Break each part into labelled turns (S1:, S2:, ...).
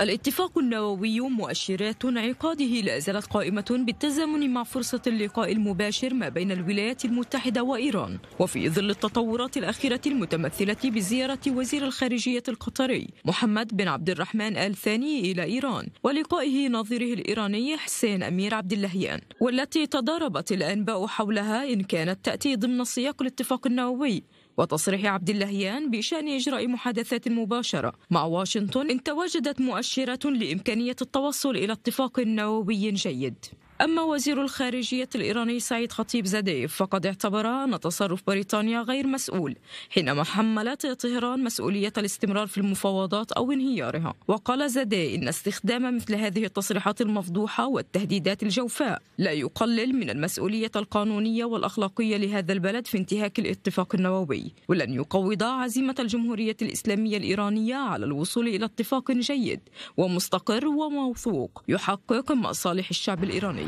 S1: الاتفاق النووي مؤشرات انعقاده لا زالت قائمة بالتزامن مع فرصة اللقاء المباشر ما بين الولايات المتحدة وإيران وفي ظل التطورات الأخيرة المتمثلة بزيارة وزير الخارجية القطري محمد بن عبد الرحمن آل ثاني إلى إيران ولقائه نظيره الإيراني حسين أمير عبد اللهيان والتي تضاربت الأنباء حولها إن كانت تأتي ضمن سياق الاتفاق النووي وتصريح عبد اللهيان بشأن إجراء محادثات مباشرة مع واشنطن إن تواجدت مؤشرات لإمكانية التوصل إلى اتفاق نووي جيد أما وزير الخارجية الإيراني سعيد خطيب زديف فقد اعتبر أن تصرف بريطانيا غير مسؤول حينما حملت طهران مسؤولية الاستمرار في المفاوضات أو انهيارها وقال زديف إن استخدام مثل هذه التصريحات المفضوحة والتهديدات الجوفاء لا يقلل من المسؤولية القانونية والأخلاقية لهذا البلد في انتهاك الاتفاق النووي ولن يقوض عزيمة الجمهورية الإسلامية الإيرانية على الوصول إلى اتفاق جيد ومستقر وموثوق يحقق مصالح الشعب الإيراني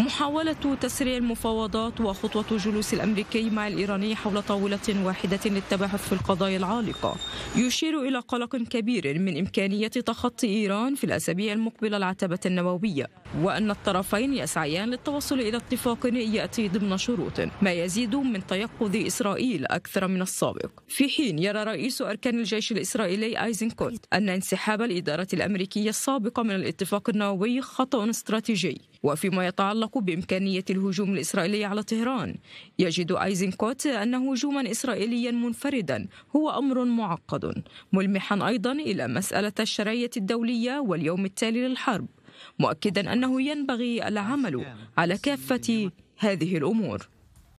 S1: محاولة تسريع المفاوضات وخطوة جلوس الأمريكي مع الإيراني حول طاولة واحدة للتباحث في القضايا العالقة يشير إلى قلق كبير من إمكانية تخطي إيران في الأسابيع المقبلة العتبة النووية وأن الطرفين يسعيان للتوصل إلى اتفاق يأتي ضمن شروط ما يزيد من تيقظ إسرائيل أكثر من السابق في حين يرى رئيس أركان الجيش الإسرائيلي أيزنكوت أن انسحاب الإدارة الأمريكية السابقة من الاتفاق النووي خطأ استراتيجي وفيما يتعلق يتعلق بإمكانية الهجوم الإسرائيلي على طهران يجد أيزنكوت أن هجوما إسرائيليا منفردا هو أمر معقد ملمحا أيضا إلى مسألة الشرعية الدولية واليوم التالي للحرب مؤكدا أنه ينبغي العمل على كافة هذه الأمور